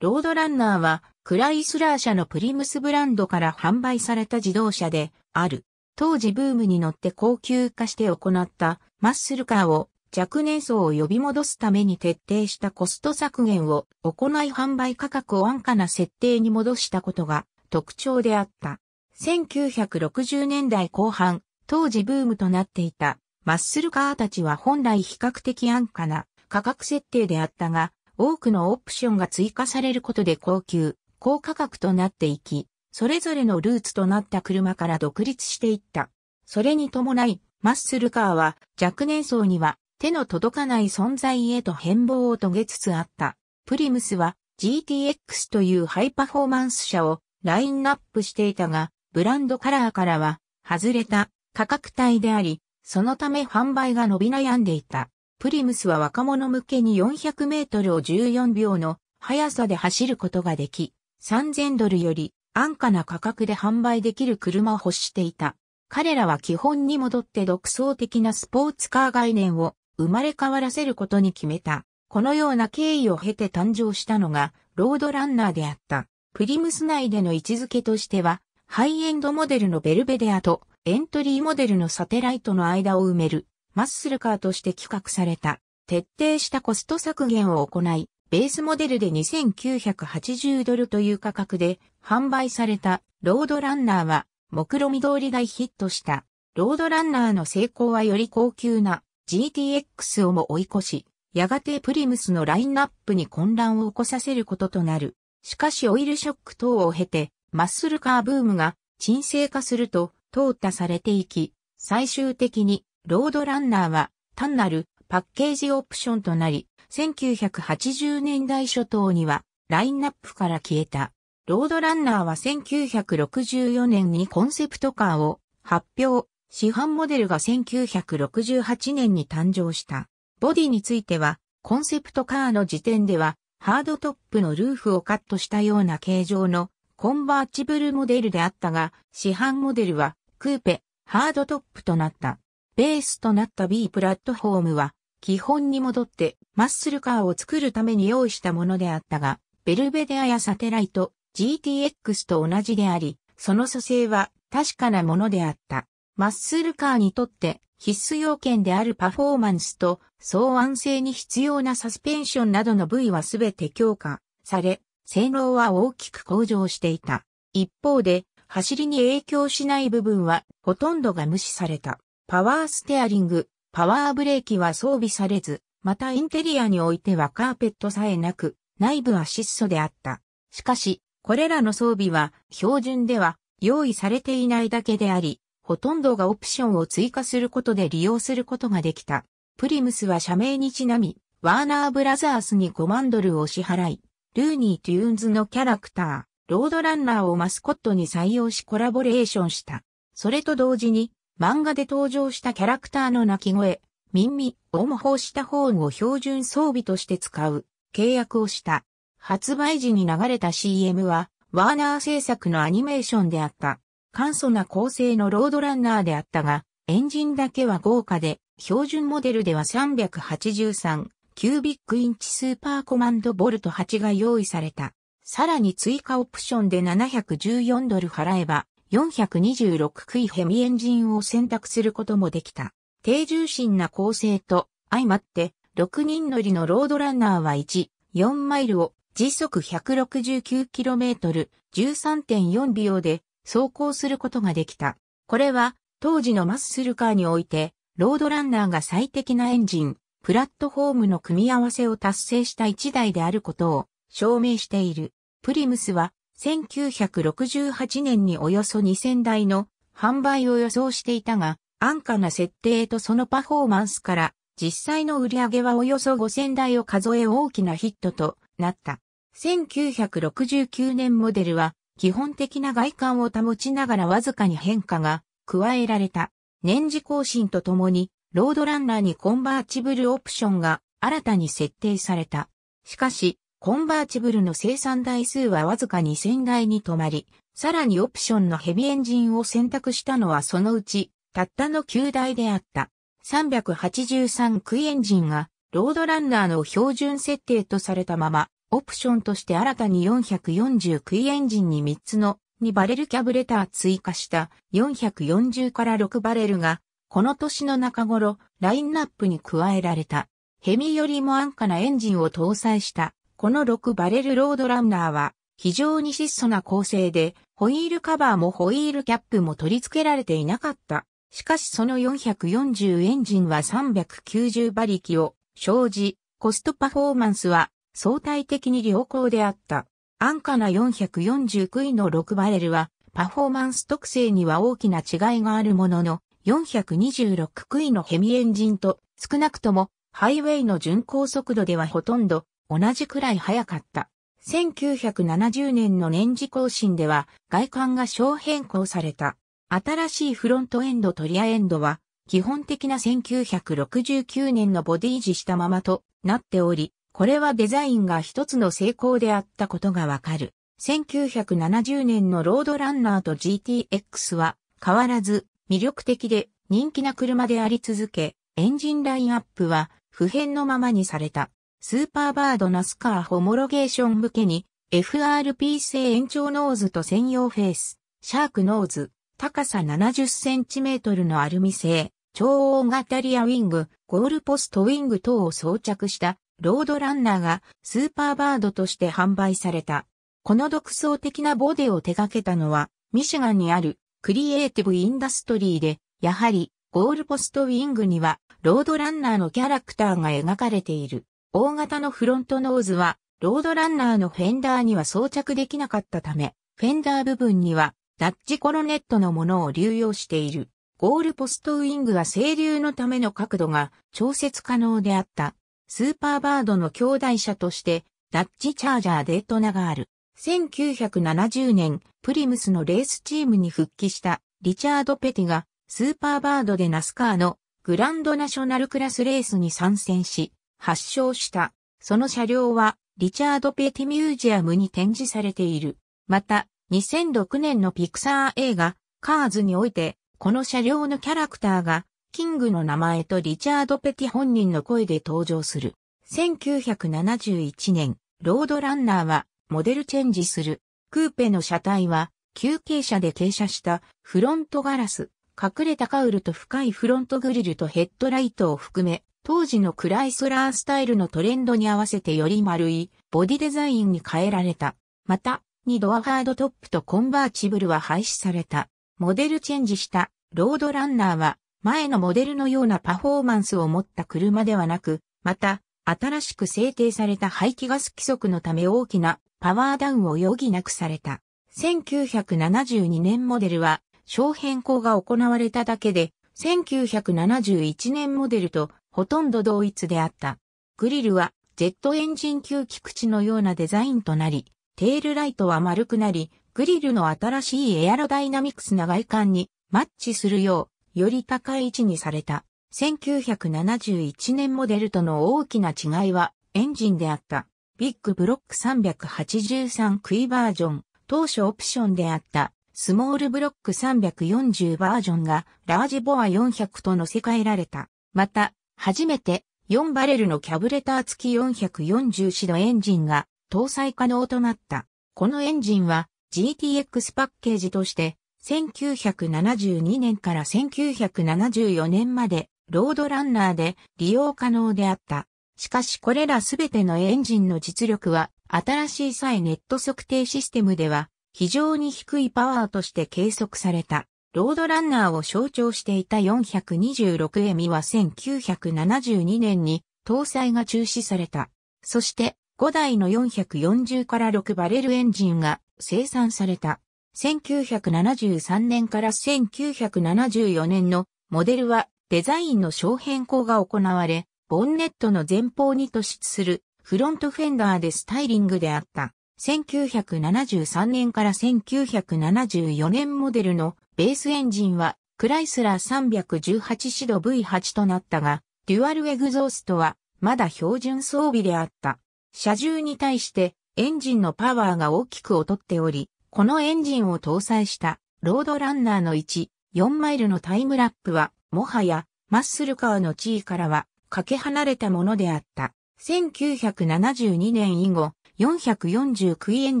ロードランナーは、クライスラー社のプリムスブランドから販売された自動車である。当時ブームに乗って高級化して行ったマッスルカーを若年層を呼び戻すために徹底したコスト削減を行い販売価格を安価な設定に戻したことが特徴であった。1960年代後半、当時ブームとなっていたマッスルカーたちは本来比較的安価な価格設定であったが、多くのオプションが追加されることで高級、高価格となっていき、それぞれのルーツとなった車から独立していった。それに伴い、マッスルカーは若年層には手の届かない存在へと変貌を遂げつつあった。プリムスは GTX というハイパフォーマンス車をラインナップしていたが、ブランドカラーからは外れた価格帯であり、そのため販売が伸び悩んでいた。プリムスは若者向けに400メートルを14秒の速さで走ることができ、3000ドルより安価な価格で販売できる車を欲していた。彼らは基本に戻って独創的なスポーツカー概念を生まれ変わらせることに決めた。このような経緯を経て誕生したのがロードランナーであった。プリムス内での位置づけとしては、ハイエンドモデルのベルベデアとエントリーモデルのサテライトの間を埋めるマッスルカーとして企画された、徹底したコスト削減を行い、ベースモデルで2980ドルという価格で販売されたロードランナーは目論見通り大ヒットした。ロードランナーの成功はより高級な GTX をも追い越し、やがてプリムスのラインナップに混乱を起こさせることとなる。しかしオイルショック等を経て、マッスルカーブームが沈静化すると、淘汰されていき、最終的にロードランナーは単なるパッケージオプションとなり、1980年代初頭にはラインナップから消えた。ロードランナーは1964年にコンセプトカーを発表、市販モデルが1968年に誕生した。ボディについては、コンセプトカーの時点では、ハードトップのルーフをカットしたような形状のコンバーチブルモデルであったが、市販モデルはクーペ、ハードトップとなった。ベースとなった B プラットフォームは、基本に戻ってマッスルカーを作るために用意したものであったが、ベルベデアやサテライト、GTX と同じであり、その組成は確かなものであった。マッスルカーにとって必須要件であるパフォーマンスと相安性に必要なサスペンションなどの部位はすべて強化され、性能は大きく向上していた。一方で、走りに影響しない部分はほとんどが無視された。パワーステアリング、パワーブレーキは装備されず、またインテリアにおいてはカーペットさえなく、内部は質素であった。しかし、これらの装備は標準では用意されていないだけであり、ほとんどがオプションを追加することで利用することができた。プリムスは社名にちなみ、ワーナーブラザースに5万ドルを支払い、ルーニー・トゥーンズのキャラクター、ロードランナーをマスコットに採用しコラボレーションした。それと同時に、漫画で登場したキャラクターの鳴き声、耳を模倣したホーンを標準装備として使う契約をした。発売時に流れた CM は、ワーナー制作のアニメーションであった。簡素な構成のロードランナーであったが、エンジンだけは豪華で、標準モデルでは383キュービックインチスーパーコマンドボルト8が用意された。さらに追加オプションで714ドル払えば、426クイヘミエンジンを選択することもできた。低重心な構成と相まって、6人乗りのロードランナーは1、4マイルを時速 169km、13.4秒で走行することができた。これは当時のマッスルカーにおいて、ロードランナーが最適なエンジン、プラットフォームの組み合わせを達成した1台であることを証明している。プリムスは1968年におよそ2000台の販売を予想していたが、安価な設定とそのパフォーマンスから、実際の売り上げはおよそ5000台を数え大きなヒットとなった。1969年モデルは、基本的な外観を保ちながらわずかに変化が加えられた。年次更新とともに、ロードランナーにコンバーチブルオプションが新たに設定された。しかし、コンバーチブルの生産台数はわずか2000台に止まり、さらにオプションのヘビエンジンを選択したのはそのうち、たったの9台であった。383クイエンジンが、ロードランナーの標準設定とされたまま、オプションとして新たに440クイエンジンに3つの2バレルキャブレター追加した440から6バレルが、この年の中頃、ラインナップに加えられた。ヘミよりも安価なエンジンを搭載したこの6バレルロードランナーは非常に質素な構成で、ホイールカバーもホイールキャップも取り付けられていなかった。しかしその440エンジンは390馬力を生じ、コストパフォーマンスは相対的に良好であった。安価な449位の6バレルはパフォーマンス特性には大きな違いがあるものの、426位のヘミエンジンと少なくともハイウェイの巡航速度ではほとんど同じくらい早かった。1970年の年次更新では外観が小変更された。新しいフロントエンドとリアエンドは基本的な1969年のボディ維持したままとなっており、これはデザインが一つの成功であったことがわかる。1970年のロードランナーと GTX は変わらず魅力的で人気な車であり続け、エンジンラインアップは普遍のままにされた。スーパーバードナスカーホモロゲーション向けに、FRP 製延長ノーズと専用フェース、シャークノーズ、高さ70センチメートルのアルミ製、超大型リアウィング、ゴールポストウィング等を装着したロードランナーがスーパーバードとして販売された。この独創的なボデを手掛けたのは、ミシガンにあるクリエイティブインダストリーで、やはりゴールポストウィングにはロードランナーのキャラクターが描かれている。大型のフロントノーズは、ロードランナーのフェンダーには装着できなかったため、フェンダー部分には、ダッジコロネットのものを流用している。ゴールポストウィングは清流のための角度が調節可能であった。スーパーバードの兄弟車として、ダッジチャージャーデートナがある。1970年、プリムスのレースチームに復帰したリチャード・ペティが、スーパーバードでナスカーのグランドナショナルクラスレースに参戦し、発祥した。その車両は、リチャード・ペティミュージアムに展示されている。また、2006年のピクサー映画、カーズにおいて、この車両のキャラクターが、キングの名前とリチャード・ペティ本人の声で登場する。1971年、ロードランナーは、モデルチェンジする。クーペの車体は、休憩車で停車したフロントガラス、隠れたカウルと深いフロントグリルとヘッドライトを含め、当時のクライスラースタイルのトレンドに合わせてより丸いボディデザインに変えられた。また、2ドアハードトップとコンバーチブルは廃止された。モデルチェンジしたロードランナーは前のモデルのようなパフォーマンスを持った車ではなく、また、新しく制定された排気ガス規則のため大きなパワーダウンを余儀なくされた。1972年モデルは小変更が行われただけで、1971年モデルとほとんど同一であった。グリルはジェットエンジン級菊池のようなデザインとなり、テールライトは丸くなり、グリルの新しいエアロダイナミクスな外観にマッチするよう、より高い位置にされた。1971年モデルとの大きな違いはエンジンであった。ビッグブロック383クイバージョン、当初オプションであったスモールブロック340バージョンがラージボア400と乗せ替えられた。また、初めて4バレルのキャブレター付き440度エンジンが搭載可能となった。このエンジンは GTX パッケージとして1972年から1974年までロードランナーで利用可能であった。しかしこれらすべてのエンジンの実力は新しい際ネット測定システムでは非常に低いパワーとして計測された。ロードランナーを象徴していた 426M は1972年に搭載が中止された。そして5台の440から6バレルエンジンが生産された。1973年から1974年のモデルはデザインの小変更が行われ、ボンネットの前方に突出するフロントフェンダーでスタイリングであった。1973年から1974年モデルのベースエンジンはクライスラー318シド V8 となったが、デュアルエグゾーストはまだ標準装備であった。車重に対してエンジンのパワーが大きく劣っており、このエンジンを搭載したロードランナーの1、4マイルのタイムラップは、もはやマッスルカーの地位からはかけ離れたものであった。1972年以後、440クイエン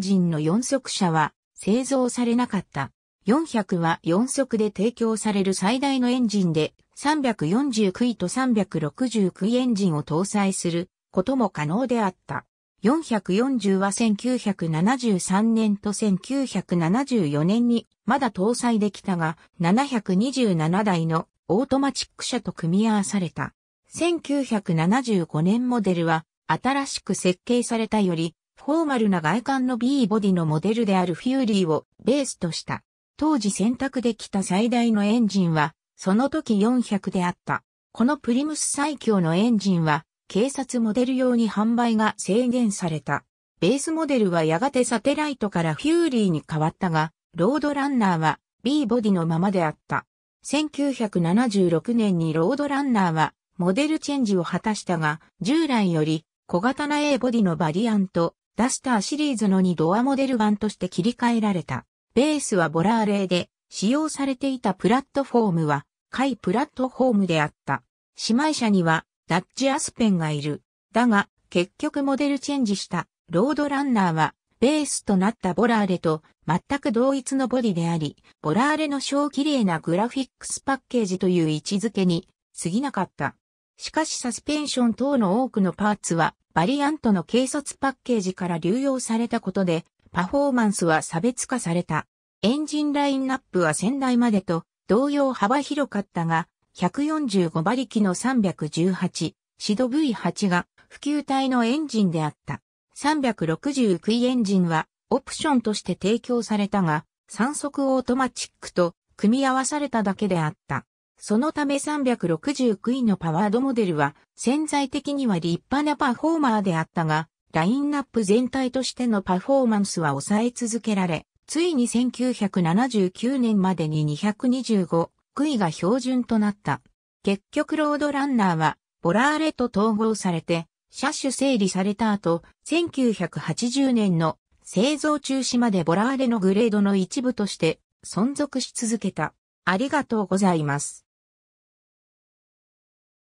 ジンの4速車は製造されなかった。400は4速で提供される最大のエンジンで340クイと360クイエンジンを搭載することも可能であった。440は1973年と1974年にまだ搭載できたが727台のオートマチック車と組み合わされた。1975年モデルは新しく設計されたよりフォーマルな外観の B ボディのモデルであるフューリーをベースとした。当時選択できた最大のエンジンは、その時400であった。このプリムス最強のエンジンは、警察モデル用に販売が制限された。ベースモデルはやがてサテライトからフューリーに変わったが、ロードランナーは B ボディのままであった。1976年にロードランナーはモデルチェンジを果たしたが、従来より小型な A ボディのバリアント、ダスターシリーズの2ドアモデル版として切り替えられた。ベースはボラーレーで、使用されていたプラットフォームは、海プラットフォームであった。姉妹車には、ダッジアスペンがいる。だが、結局モデルチェンジした、ロードランナーは、ベースとなったボラーレと全く同一のボディであり、ボラーレの小綺麗なグラフィックスパッケージという位置づけに過ぎなかった。しかしサスペンション等の多くのパーツはバリアントの軽率パッケージから流用されたことで、パフォーマンスは差別化された。エンジンラインナップは先代までと同様幅広かったが、145馬力の318、シド V8 が普及体のエンジンであった。360クイエンジンはオプションとして提供されたが、3速オートマチックと組み合わされただけであった。そのため369位のパワードモデルは潜在的には立派なパフォーマーであったが、ラインナップ全体としてのパフォーマンスは抑え続けられ、ついに1979年までに225位が標準となった。結局ロードランナーはボラーレと統合されて、車種整理された後、1980年の製造中止までボラーレのグレードの一部として存続し続けた。ありがとうございます。